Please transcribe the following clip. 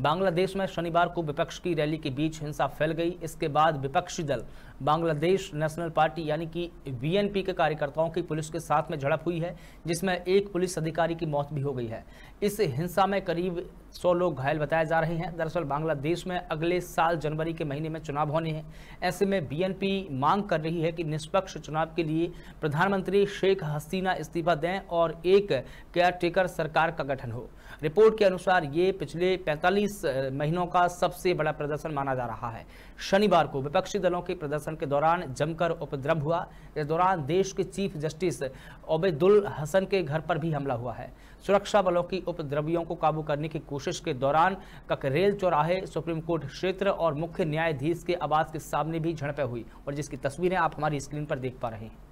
बांग्लादेश में शनिवार को विपक्ष की रैली के बीच हिंसा फैल गई इसके बाद विपक्षी दल बांग्लादेश नेशनल पार्टी यानी कि वीएनपी के कार्यकर्ताओं की पुलिस के साथ में झड़प हुई है जिसमें एक पुलिस अधिकारी की मौत भी हो गई है इस हिंसा में करीब 100 लोग घायल बताए जा रहे हैं दरअसल बांग्लादेश में अगले साल जनवरी के महीने में चुनाव होने हैं ऐसे में बी मांग कर रही है कि निष्पक्ष चुनाव के लिए प्रधानमंत्री शेख हसीना इस्तीफा दें और एक केयर सरकार का गठन हो रिपोर्ट के अनुसार ये पिछले पैंतालीस चालीस महीनों का सबसे बड़ा प्रदर्शन माना जा रहा है शनिवार को विपक्षी दलों के प्रदर्शन के दौरान जमकर उपद्रव हुआ इस दौरान देश के चीफ जस्टिस ओबेदुल हसन के घर पर भी हमला हुआ है सुरक्षा बलों की उपद्रवियों को काबू करने की कोशिश के दौरान ककरेल चौराहे सुप्रीम कोर्ट क्षेत्र और मुख्य न्यायाधीश के आवास के सामने भी झड़पें हुई और जिसकी तस्वीरें आप हमारी स्क्रीन पर देख पा रहे हैं